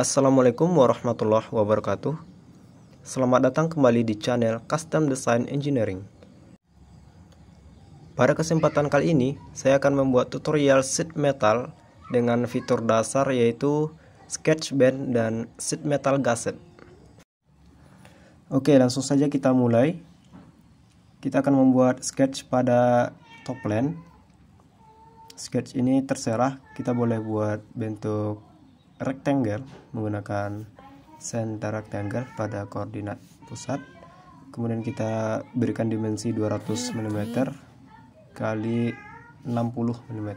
Assalamualaikum warahmatullahi wabarakatuh Selamat datang kembali di channel Custom Design Engineering Pada kesempatan kali ini, saya akan membuat tutorial sheet metal dengan fitur dasar yaitu sketch band dan sheet metal gasset Oke, langsung saja kita mulai Kita akan membuat sketch pada top plan Sketch ini terserah, kita boleh buat bentuk rectangle menggunakan center rectangle pada koordinat pusat kemudian kita berikan dimensi 200 mm kali 60 mm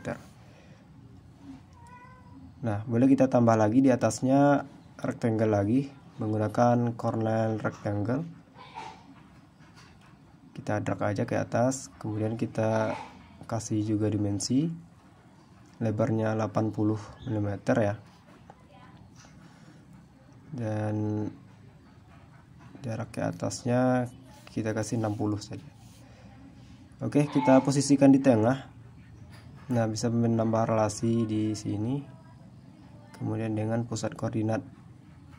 nah boleh kita tambah lagi di atasnya rectangle lagi menggunakan corner rectangle kita drag aja ke atas kemudian kita kasih juga dimensi lebarnya 80 mm ya dan jarak ke atasnya kita kasih 60 saja oke kita posisikan di tengah nah bisa menambah relasi di sini kemudian dengan pusat koordinat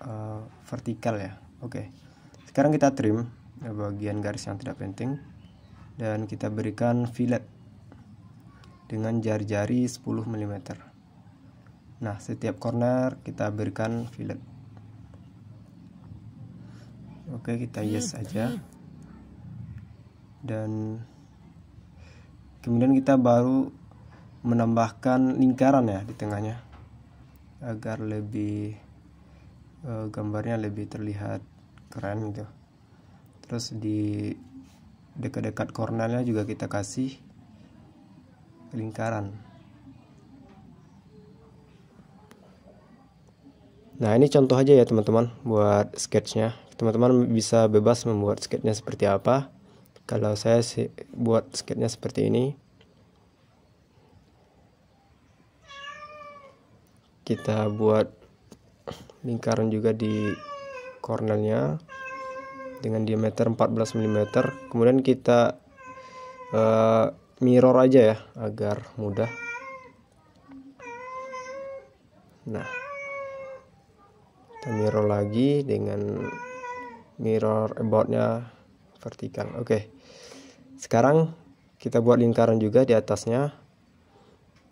uh, vertikal ya oke sekarang kita trim ya, bagian garis yang tidak penting dan kita berikan fillet dengan jari-jari 10 mm nah setiap corner kita berikan fillet Oke, kita yes aja. Dan kemudian kita baru menambahkan lingkaran ya di tengahnya agar lebih uh, gambarnya lebih terlihat keren gitu. Terus di dekat-dekat kornelnya juga kita kasih lingkaran. Nah, ini contoh aja ya teman-teman buat sketchnya teman-teman bisa bebas membuat sketnya seperti apa kalau saya sih buat sketnya seperti ini kita buat lingkaran juga di kornelnya dengan diameter 14 mm kemudian kita uh, mirror aja ya agar mudah nah kita mirror lagi dengan mirror aboutnya eh, vertikal oke okay. sekarang kita buat lingkaran juga di atasnya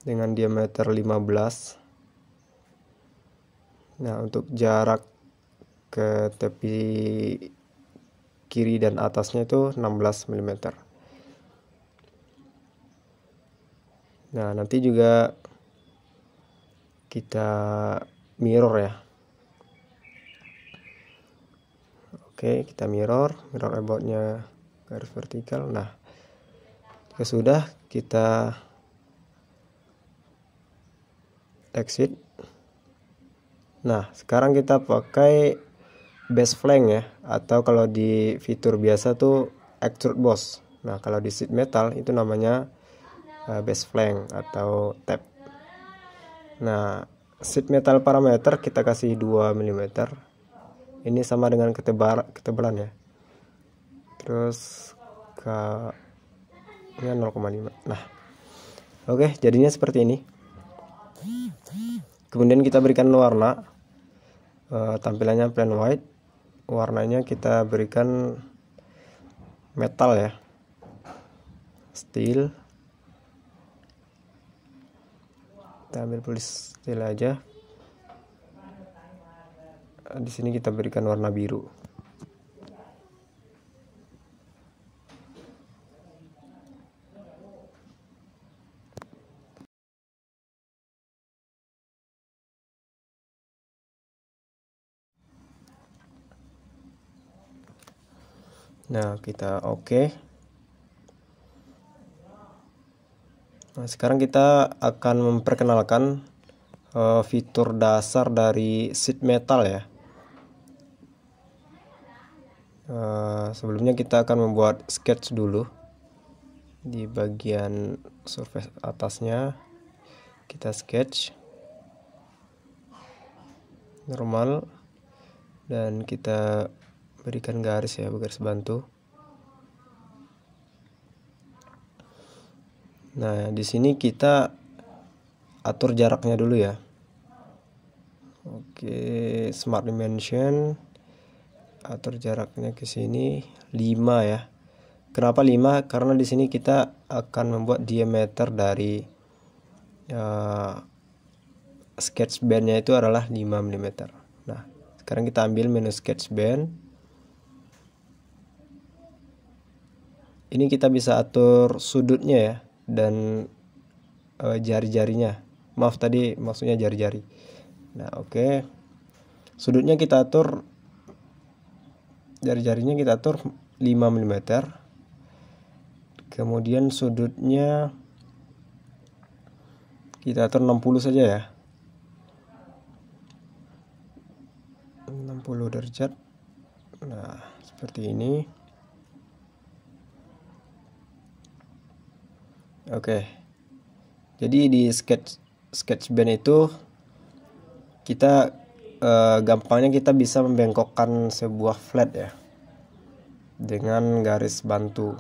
dengan diameter 15 nah untuk jarak ke tepi kiri dan atasnya itu 16 mm nah nanti juga kita mirror ya Oke, kita mirror, mirror aboutnya garis vertikal. Nah, jika ya sudah kita exit. Nah, sekarang kita pakai base flank ya atau kalau di fitur biasa tuh extrude boss. Nah, kalau di sheet metal itu namanya eh, base flank atau tap. Nah, sheet metal parameter kita kasih 2 mm ini sama dengan ketebar ketebalan ya terus ke ya, ini 0,5 nah oke jadinya seperti ini kemudian kita berikan warna e, tampilannya plain white warnanya kita berikan metal ya steel kita ambil tulis steel aja di sini kita berikan warna biru Nah, kita oke. Okay. Nah, sekarang kita akan memperkenalkan uh, fitur dasar dari sheet metal ya. Eh, sebelumnya kita akan membuat sketch dulu di bagian surface atasnya kita sketch normal dan kita berikan garis ya garis bantu nah di sini kita atur jaraknya dulu ya oke smart dimension atur jaraknya ke sini 5 ya kenapa 5 karena di sini kita akan membuat diameter dari uh, sketch bandnya itu adalah 5 mm nah sekarang kita ambil menu sketch band ini kita bisa atur sudutnya ya dan uh, jari-jarinya maaf tadi maksudnya jari-jari nah oke okay. sudutnya kita atur jari-jarinya kita atur 5 mm kemudian sudutnya kita atur 60 saja ya 60 derajat nah seperti ini oke jadi di sketch sketch band itu kita uh, gampangnya kita bisa membengkokkan sebuah flat ya dengan garis bantu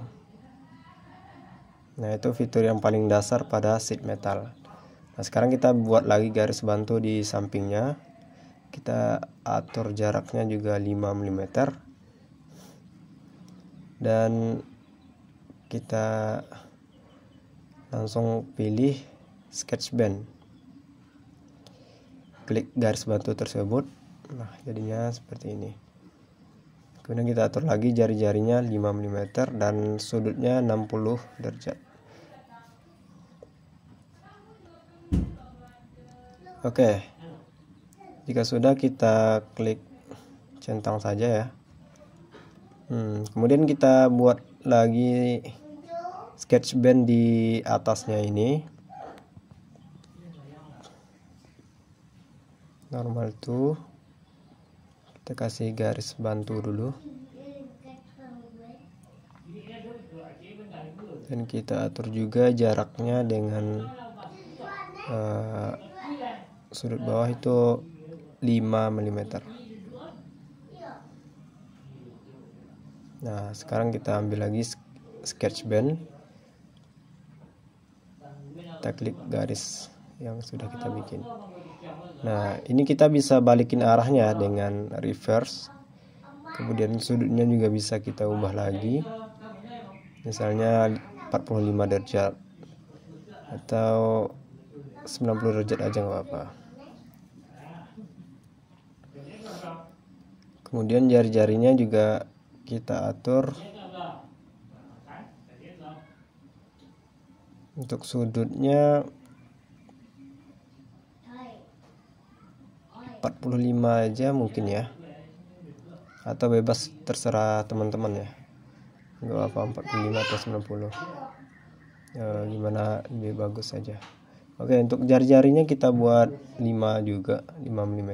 nah itu fitur yang paling dasar pada sheet metal nah sekarang kita buat lagi garis bantu di sampingnya kita atur jaraknya juga 5 mm dan kita langsung pilih sketch band klik garis batu tersebut nah jadinya seperti ini kemudian kita atur lagi jari-jarinya 5 mm dan sudutnya 60 derajat oke jika sudah kita klik centang saja ya hmm, kemudian kita buat lagi sketch band di atasnya ini normal tuh kita kasih garis bantu dulu dan kita atur juga jaraknya dengan uh, sudut bawah itu 5 mm nah sekarang kita ambil lagi sketch band kita klik garis yang sudah kita bikin nah ini kita bisa balikin arahnya dengan reverse kemudian sudutnya juga bisa kita ubah lagi misalnya 45 derajat atau 90 derajat aja nggak apa-apa kemudian jari-jarinya juga kita atur untuk sudutnya 45 aja mungkin ya atau bebas terserah teman-teman ya nggak apa 45 atau 90 e, eh, gimana lebih bagus saja oke untuk jari-jarinya kita buat 5 juga 5 mm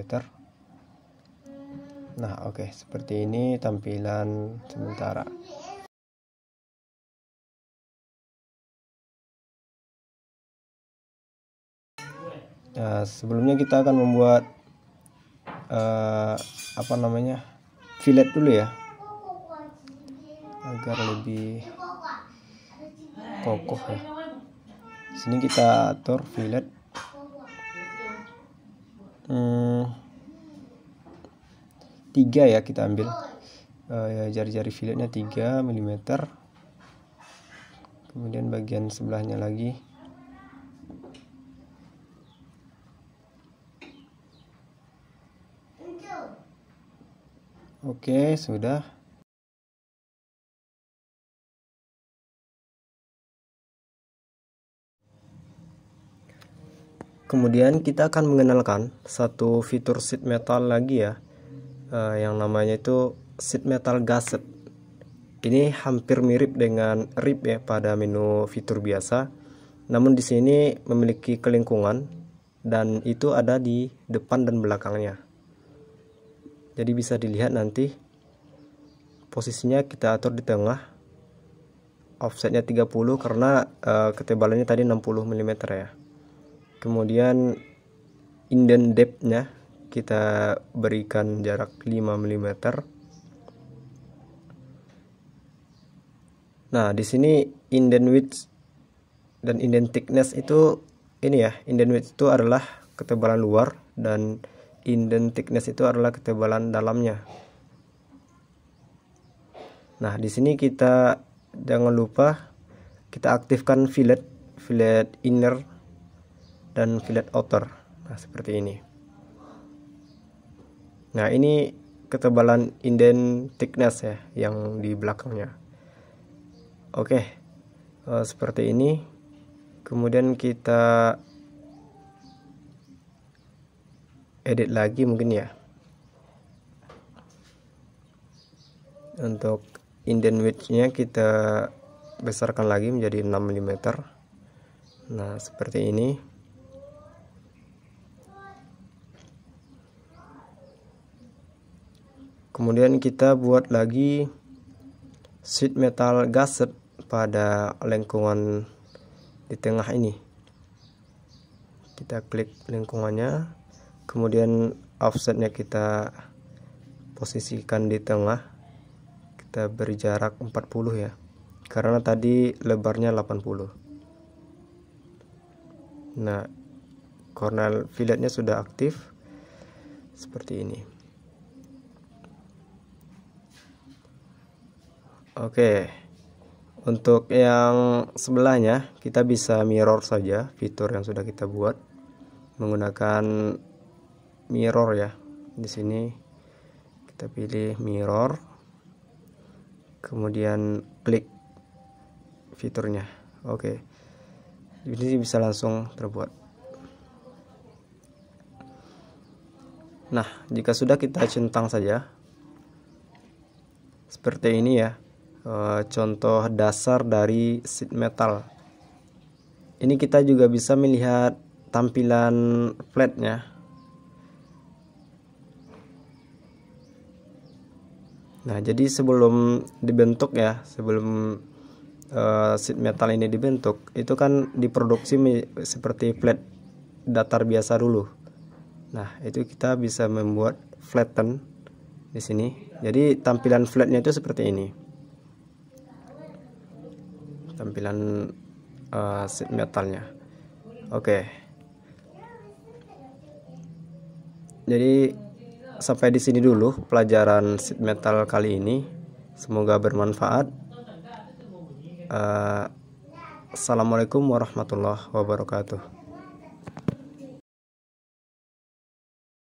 nah oke seperti ini tampilan sementara Nah, sebelumnya kita akan membuat uh, apa namanya fillet dulu ya agar lebih kokoh ya sini kita atur fillet hmm, tiga ya kita ambil eh, jari-jari uh, filletnya 3 mm kemudian bagian sebelahnya lagi Oke, sudah. Kemudian kita akan mengenalkan satu fitur sheet metal lagi ya, eh, yang namanya itu sheet metal gasset. Ini hampir mirip dengan rip ya pada menu fitur biasa, namun di sini memiliki kelingkungan dan itu ada di depan dan belakangnya jadi bisa dilihat nanti posisinya kita atur di tengah offsetnya 30 karena uh, ketebalannya tadi 60 mm ya kemudian indent depthnya kita berikan jarak 5 mm nah di sini indent width dan indent thickness itu ini ya indent width itu adalah ketebalan luar dan indent thickness itu adalah ketebalan dalamnya nah di sini kita jangan lupa kita aktifkan fillet fillet inner dan fillet outer nah seperti ini nah ini ketebalan indent thickness ya yang di belakangnya oke eh, seperti ini kemudian kita edit lagi mungkin ya untuk indent width nya kita besarkan lagi menjadi 6 mm nah seperti ini kemudian kita buat lagi sheet metal gasket pada lengkungan di tengah ini kita klik lingkungannya kemudian offsetnya kita posisikan di tengah kita berjarak 40 ya karena tadi lebarnya 80 nah corner filletnya sudah aktif seperti ini oke untuk yang sebelahnya kita bisa mirror saja fitur yang sudah kita buat menggunakan mirror ya di sini kita pilih mirror kemudian klik fiturnya oke okay. jadi bisa langsung terbuat nah jika sudah kita centang saja seperti ini ya e, contoh dasar dari sheet metal ini kita juga bisa melihat tampilan flatnya Nah, jadi sebelum dibentuk ya, sebelum uh, sheet metal ini dibentuk, itu kan diproduksi seperti flat datar biasa dulu. Nah, itu kita bisa membuat flatten di sini. Jadi tampilan flatnya itu seperti ini. Tampilan uh, sheet metalnya. Oke. Okay. Jadi sampai di sini dulu pelajaran sheet metal kali ini. Semoga bermanfaat. Uh, Assalamualaikum warahmatullahi wabarakatuh.